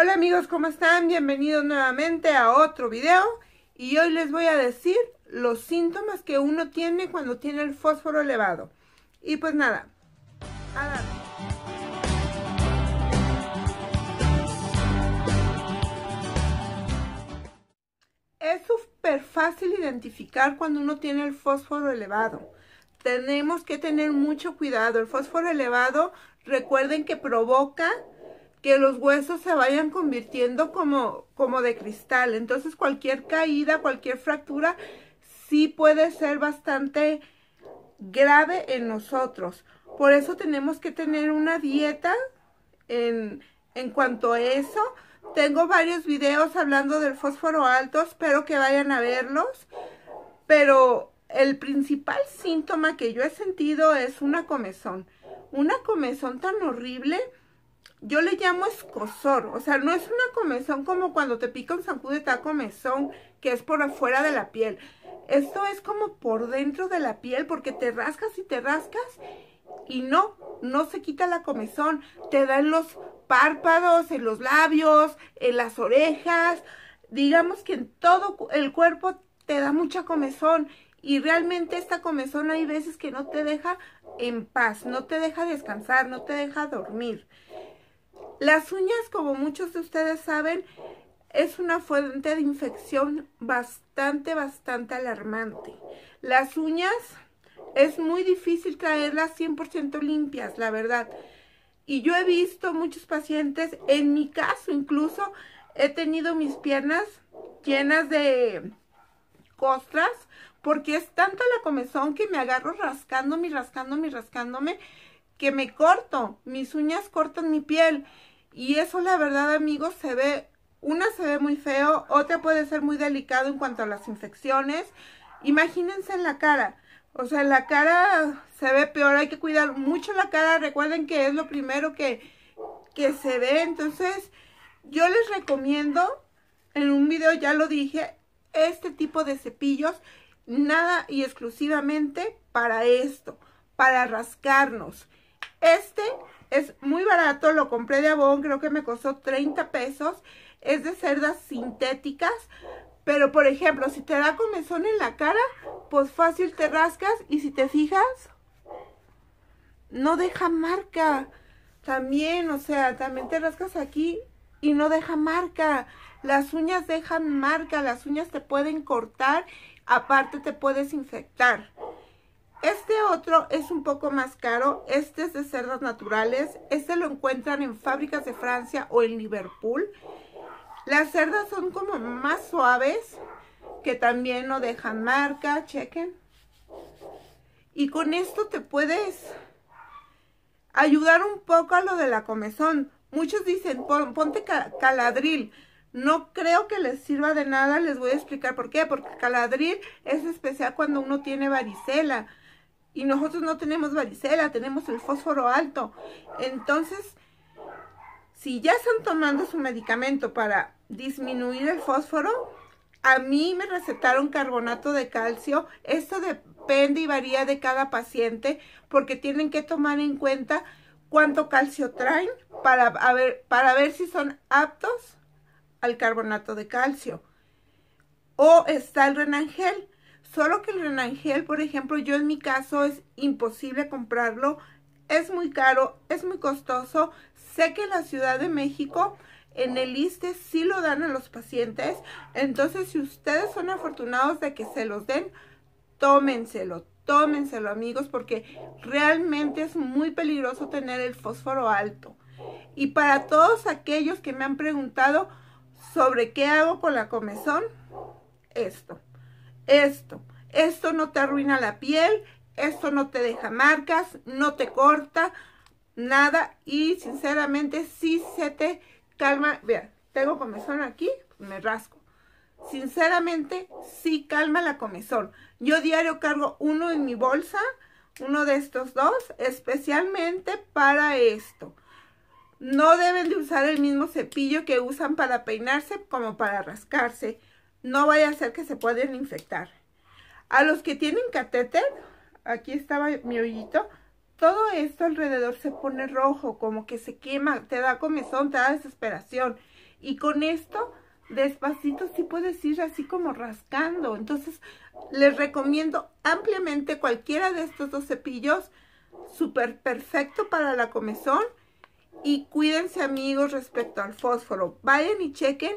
Hola amigos, ¿cómo están? Bienvenidos nuevamente a otro video y hoy les voy a decir los síntomas que uno tiene cuando tiene el fósforo elevado. Y pues nada, a Es súper fácil identificar cuando uno tiene el fósforo elevado. Tenemos que tener mucho cuidado. El fósforo elevado, recuerden que provoca que los huesos se vayan convirtiendo como, como de cristal. Entonces cualquier caída, cualquier fractura, sí puede ser bastante grave en nosotros. Por eso tenemos que tener una dieta en, en cuanto a eso. Tengo varios videos hablando del fósforo alto, espero que vayan a verlos. Pero el principal síntoma que yo he sentido es una comezón. Una comezón tan horrible yo le llamo escosor, o sea, no es una comezón como cuando te pica un zancudo te comezón, que es por afuera de la piel. Esto es como por dentro de la piel, porque te rascas y te rascas y no, no se quita la comezón. Te da en los párpados, en los labios, en las orejas, digamos que en todo el cuerpo te da mucha comezón. Y realmente esta comezón hay veces que no te deja en paz, no te deja descansar, no te deja dormir. Las uñas, como muchos de ustedes saben, es una fuente de infección bastante, bastante alarmante. Las uñas es muy difícil traerlas 100% limpias, la verdad. Y yo he visto muchos pacientes, en mi caso incluso, he tenido mis piernas llenas de costras porque es tanta la comezón que me agarro rascándome y rascándome y rascándome que me corto, mis uñas cortan mi piel. Y eso la verdad amigos se ve, una se ve muy feo, otra puede ser muy delicado en cuanto a las infecciones. Imagínense en la cara, o sea, la cara se ve peor, hay que cuidar mucho la cara, recuerden que es lo primero que, que se ve. Entonces, yo les recomiendo, en un video ya lo dije, este tipo de cepillos, nada y exclusivamente para esto, para rascarnos. Este es muy barato, lo compré de Avon, creo que me costó 30 pesos. Es de cerdas sintéticas, pero por ejemplo, si te da comezón en la cara, pues fácil te rascas y si te fijas, no deja marca. También, o sea, también te rascas aquí y no deja marca. Las uñas dejan marca, las uñas te pueden cortar, aparte te puedes infectar. Este otro es un poco más caro, este es de cerdas naturales, este lo encuentran en fábricas de Francia o en Liverpool. Las cerdas son como más suaves, que también no dejan marca, chequen. Y con esto te puedes ayudar un poco a lo de la comezón. Muchos dicen, ponte caladril. No creo que les sirva de nada, les voy a explicar por qué. Porque caladril es especial cuando uno tiene varicela. Y nosotros no tenemos varicela, tenemos el fósforo alto. Entonces, si ya están tomando su medicamento para disminuir el fósforo, a mí me recetaron carbonato de calcio. Esto depende y varía de cada paciente porque tienen que tomar en cuenta cuánto calcio traen para, ver, para ver si son aptos al carbonato de calcio. O está el renangel. Solo que el Renangel, por ejemplo, yo en mi caso es imposible comprarlo. Es muy caro, es muy costoso. Sé que en la Ciudad de México, en el ISTE, sí lo dan a los pacientes. Entonces, si ustedes son afortunados de que se los den, tómenselo, tómenselo amigos, porque realmente es muy peligroso tener el fósforo alto. Y para todos aquellos que me han preguntado sobre qué hago con la comezón, esto esto. Esto no te arruina la piel, esto no te deja marcas, no te corta, nada. Y sinceramente, sí se te calma. Vean, tengo comezón aquí, me rasco. Sinceramente, sí calma la comezón. Yo diario cargo uno en mi bolsa, uno de estos dos, especialmente para esto. No deben de usar el mismo cepillo que usan para peinarse como para rascarse no vaya a ser que se pueden infectar. A los que tienen catéter, aquí estaba mi hoyito, todo esto alrededor se pone rojo, como que se quema, te da comezón, te da desesperación. Y con esto, despacito sí puedes ir así como rascando. Entonces, les recomiendo ampliamente cualquiera de estos dos cepillos, súper perfecto para la comezón. Y cuídense amigos respecto al fósforo. Vayan y chequen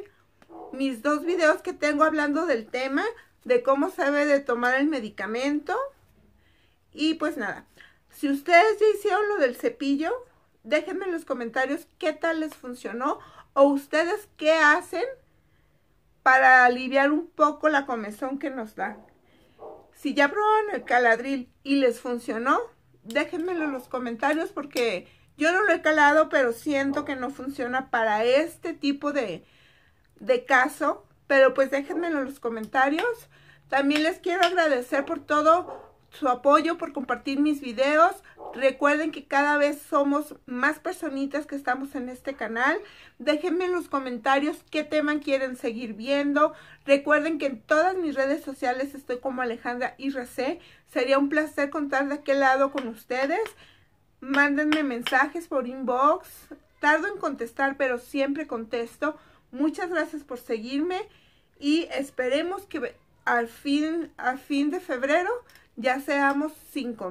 mis dos videos que tengo hablando del tema, de cómo se debe de tomar el medicamento. Y pues nada, si ustedes ya hicieron lo del cepillo, déjenme en los comentarios qué tal les funcionó o ustedes qué hacen para aliviar un poco la comezón que nos da. Si ya probaron el caladril y les funcionó, déjenmelo en los comentarios porque yo no lo he calado, pero siento que no funciona para este tipo de, de caso, pero pues déjenmelo en los comentarios. También les quiero agradecer por todo su apoyo, por compartir mis videos. Recuerden que cada vez somos más personitas que estamos en este canal. Déjenme en los comentarios qué tema quieren seguir viendo. Recuerden que en todas mis redes sociales estoy como Alejandra Irracé. Sería un placer contar de aquel lado con ustedes. Mándenme mensajes por inbox. Tardo en contestar, pero siempre contesto. Muchas gracias por seguirme y esperemos que al fin, fin de febrero ya seamos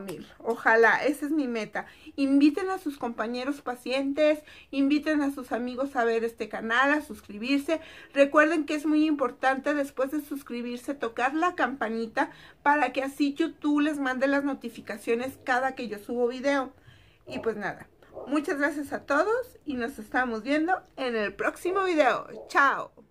mil. Ojalá, esa es mi meta. Inviten a sus compañeros pacientes, inviten a sus amigos a ver este canal, a suscribirse. Recuerden que es muy importante después de suscribirse tocar la campanita para que así YouTube les mande las notificaciones cada que yo subo video. Y pues nada, muchas gracias a todos y nos estamos viendo en el próximo video. ¡Chao!